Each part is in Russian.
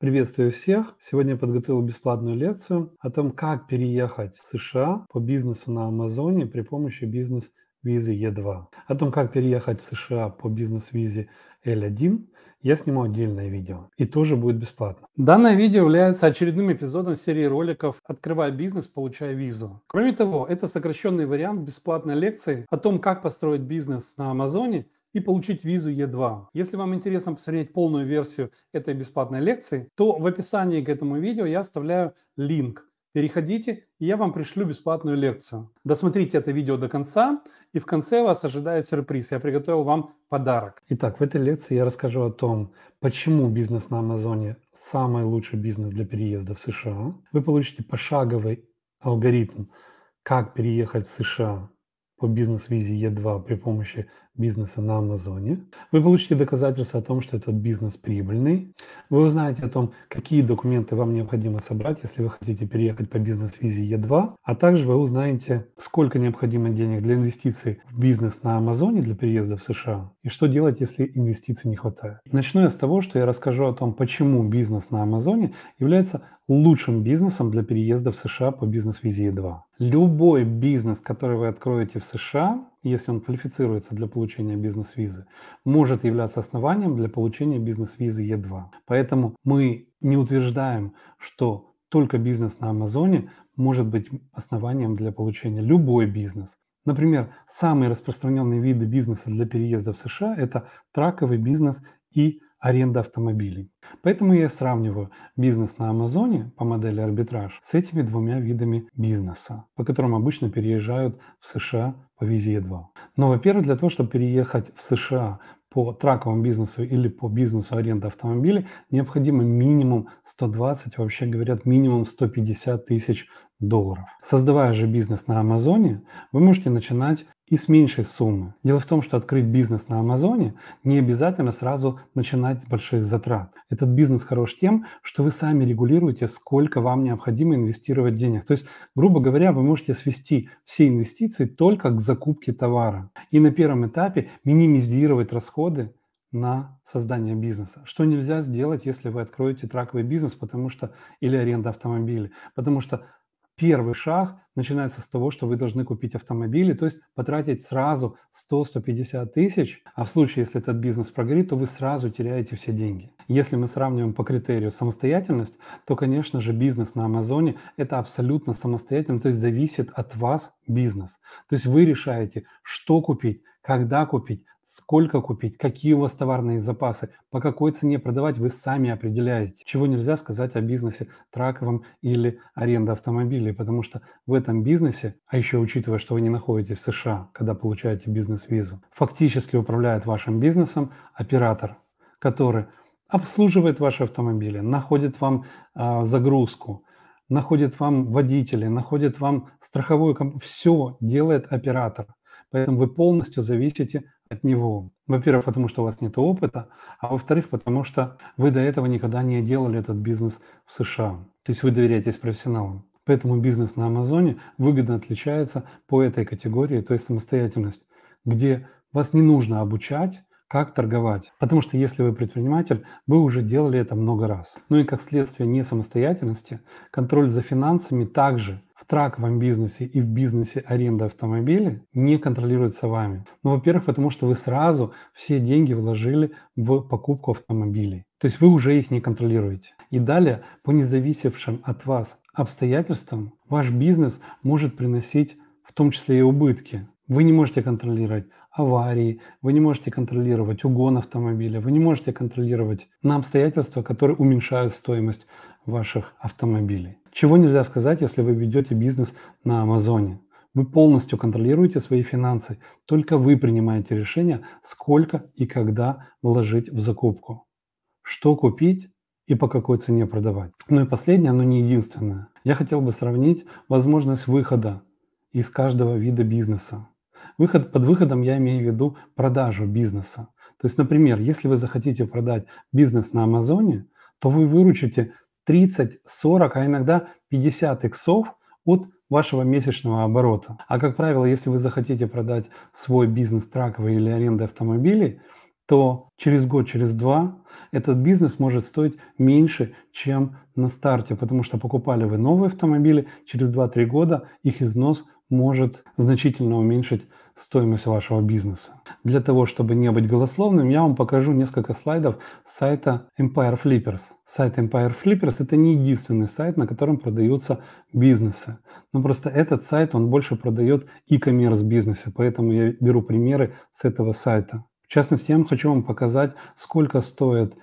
Приветствую всех! Сегодня я подготовил бесплатную лекцию о том, как переехать в США по бизнесу на Амазоне при помощи бизнес-визы Е2. О том, как переехать в США по бизнес-визе L1, я сниму отдельное видео и тоже будет бесплатно. Данное видео является очередным эпизодом серии роликов «Открывай бизнес, получая визу». Кроме того, это сокращенный вариант бесплатной лекции о том, как построить бизнес на Амазоне – и получить визу Е2. Если вам интересно посмотреть полную версию этой бесплатной лекции, то в описании к этому видео я оставляю линк. Переходите, и я вам пришлю бесплатную лекцию. Досмотрите это видео до конца, и в конце вас ожидает сюрприз. Я приготовил вам подарок. Итак, в этой лекции я расскажу о том, почему бизнес на Амазоне самый лучший бизнес для переезда в США. Вы получите пошаговый алгоритм, как переехать в США по бизнес-визе Е2 при помощи бизнеса на Амазоне. Вы получите доказательства о том, что этот бизнес прибыльный. Вы узнаете о том, какие документы вам необходимо собрать, если вы хотите переехать по бизнес-визе Е2. А также вы узнаете, сколько необходимо денег для инвестиций в бизнес на Амазоне для переезда в США и что делать, если инвестиций не хватает. Начну я с того, что я расскажу о том, почему бизнес на Амазоне является лучшим бизнесом для переезда в США по бизнес-визе Е2. Любой бизнес, который вы откроете в США, если он квалифицируется для получения бизнес-визы, может являться основанием для получения бизнес-визы Е2. Поэтому мы не утверждаем, что только бизнес на Амазоне может быть основанием для получения любой бизнес. Например, самые распространенные виды бизнеса для переезда в США – это траковый бизнес и аренда автомобилей. Поэтому я сравниваю бизнес на Амазоне по модели арбитраж с этими двумя видами бизнеса, по которым обычно переезжают в США по визе Е2. Но, ну, во-первых, для того, чтобы переехать в США по траковому бизнесу или по бизнесу аренды автомобилей, необходимо минимум 120, вообще говорят, минимум 150 тысяч долларов. Создавая же бизнес на Амазоне, вы можете начинать и с меньшей суммы. Дело в том, что открыть бизнес на Амазоне не обязательно сразу начинать с больших затрат. Этот бизнес хорош тем, что вы сами регулируете, сколько вам необходимо инвестировать денег. То есть, грубо говоря, вы можете свести все инвестиции только к закупке товара и на первом этапе минимизировать расходы на создание бизнеса. Что нельзя сделать, если вы откроете траковый бизнес, потому что или аренда автомобиля, потому что первый шаг начинается с того, что вы должны купить автомобили, то есть потратить сразу 100-150 тысяч, а в случае, если этот бизнес прогорит, то вы сразу теряете все деньги. Если мы сравниваем по критерию самостоятельность, то, конечно же, бизнес на Амазоне – это абсолютно самостоятельно, то есть зависит от вас бизнес. То есть вы решаете, что купить, когда купить, Сколько купить, какие у вас товарные запасы, по какой цене продавать, вы сами определяете. Чего нельзя сказать о бизнесе траковом или аренда автомобилей, потому что в этом бизнесе, а еще учитывая, что вы не находитесь в США, когда получаете бизнес-визу, фактически управляет вашим бизнесом оператор, который обслуживает ваши автомобили, находит вам э, загрузку, находит вам водителей, находит вам страховую компанию. Все делает оператор. Поэтому вы полностью зависите от него. Во-первых, потому что у вас нет опыта, а во-вторых, потому что вы до этого никогда не делали этот бизнес в США. То есть вы доверяетесь профессионалам. Поэтому бизнес на Амазоне выгодно отличается по этой категории, то есть самостоятельность, где вас не нужно обучать, как торговать. Потому что если вы предприниматель, вы уже делали это много раз. Ну и как следствие несамостоятельности, контроль за финансами также – траковом бизнесе и в бизнесе аренды автомобиля не контролируется вами. Ну, во-первых, потому что вы сразу все деньги вложили в покупку автомобилей. То есть вы уже их не контролируете. И далее, по независевшим от вас обстоятельствам, ваш бизнес может приносить в том числе и убытки. Вы не можете контролировать аварии, вы не можете контролировать угон автомобиля, вы не можете контролировать на обстоятельства, которые уменьшают стоимость ваших автомобилей. Чего нельзя сказать, если вы ведете бизнес на Амазоне? Вы полностью контролируете свои финансы, только вы принимаете решение, сколько и когда вложить в закупку, что купить и по какой цене продавать. Ну и последнее, но не единственное. Я хотел бы сравнить возможность выхода из каждого вида бизнеса. Выход, под выходом я имею в виду продажу бизнеса. То есть, например, если вы захотите продать бизнес на Амазоне, то вы выручите 30, 40, а иногда 50 иксов от вашего месячного оборота. А как правило, если вы захотите продать свой бизнес траковый или аренды автомобилей, то через год, через два этот бизнес может стоить меньше, чем на старте, потому что покупали вы новые автомобили, через 2-3 года их износ может значительно уменьшить стоимость вашего бизнеса. Для того, чтобы не быть голословным, я вам покажу несколько слайдов с сайта Empire Flippers. Сайт Empire Flippers – это не единственный сайт, на котором продаются бизнесы. Но просто этот сайт, он больше продает e-commerce бизнесы, поэтому я беру примеры с этого сайта. В частности, я хочу вам показать, сколько стоит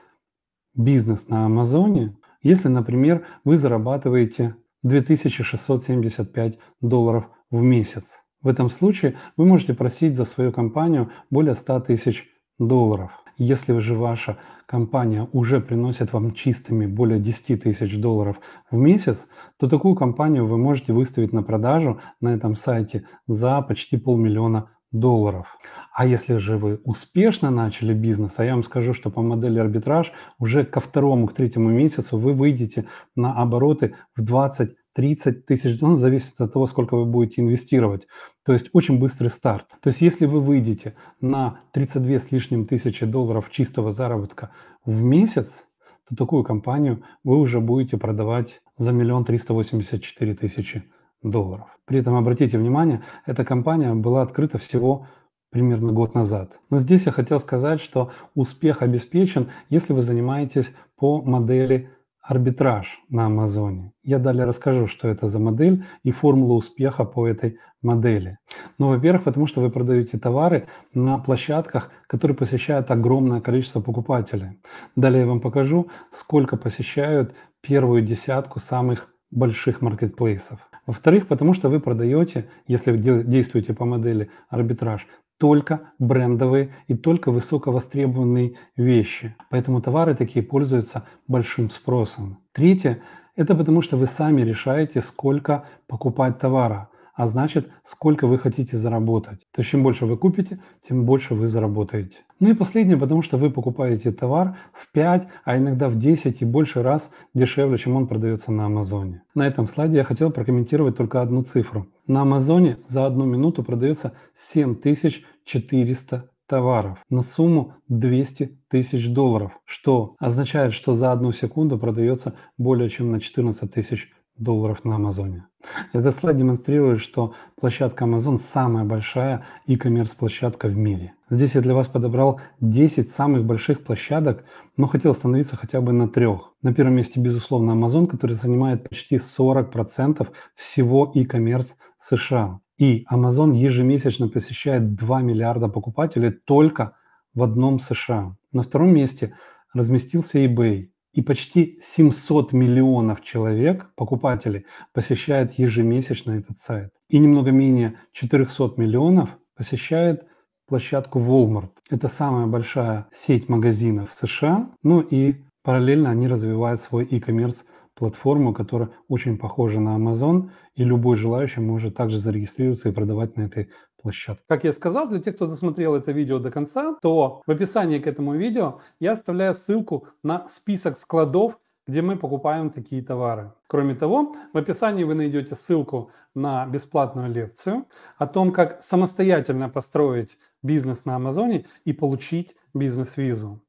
бизнес на Амазоне, если, например, вы зарабатываете 2675 долларов в месяц. В этом случае вы можете просить за свою компанию более 100 тысяч долларов. Если же ваша компания уже приносит вам чистыми более 10 тысяч долларов в месяц, то такую компанию вы можете выставить на продажу на этом сайте за почти полмиллиона долларов. А если же вы успешно начали бизнес, а я вам скажу, что по модели арбитраж уже ко второму, к третьему месяцу вы выйдете на обороты в 20 30 тысяч, ну, зависит от того, сколько вы будете инвестировать. То есть очень быстрый старт. То есть если вы выйдете на 32 с лишним тысячи долларов чистого заработка в месяц, то такую компанию вы уже будете продавать за миллион триста восемьдесят четыре тысячи долларов. При этом обратите внимание, эта компания была открыта всего примерно год назад. Но здесь я хотел сказать, что успех обеспечен, если вы занимаетесь по модели арбитраж на Амазоне. Я далее расскажу, что это за модель и формулу успеха по этой модели. Ну, во-первых, потому что вы продаете товары на площадках, которые посещают огромное количество покупателей. Далее я вам покажу, сколько посещают первую десятку самых больших маркетплейсов. Во-вторых, потому что вы продаете, если вы действуете по модели арбитраж, только брендовые и только высоковостребованные вещи. Поэтому товары такие пользуются большим спросом. Третье – это потому что вы сами решаете, сколько покупать товара, а значит, сколько вы хотите заработать. То есть чем больше вы купите, тем больше вы заработаете. Ну и последнее, потому что вы покупаете товар в 5, а иногда в 10 и больше раз дешевле, чем он продается на Амазоне. На этом слайде я хотел прокомментировать только одну цифру – на Амазоне за одну минуту продается 7400 товаров на сумму 200 тысяч долларов, что означает, что за одну секунду продается более чем на 14 тысяч долларов на Амазоне. Этот слайд демонстрирует, что площадка Amazon самая большая e-commerce площадка в мире. Здесь я для вас подобрал 10 самых больших площадок, но хотел остановиться хотя бы на трех. На первом месте, безусловно, Amazon, который занимает почти 40% всего e-commerce США. И Amazon ежемесячно посещает 2 миллиарда покупателей только в одном США. На втором месте разместился eBay, и почти 700 миллионов человек, покупателей, посещает ежемесячно этот сайт. И немного менее 400 миллионов посещает площадку Walmart. Это самая большая сеть магазинов в США. Ну и параллельно они развивают свой e-commerce платформу, которая очень похожа на Amazon, и любой желающий может также зарегистрироваться и продавать на этой площадке. Как я сказал, для тех, кто досмотрел это видео до конца, то в описании к этому видео я оставляю ссылку на список складов, где мы покупаем такие товары. Кроме того, в описании вы найдете ссылку на бесплатную лекцию о том, как самостоятельно построить бизнес на Амазоне и получить бизнес-визу.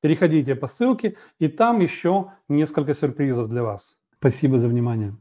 Переходите по ссылке, и там еще несколько сюрпризов для вас. Спасибо за внимание.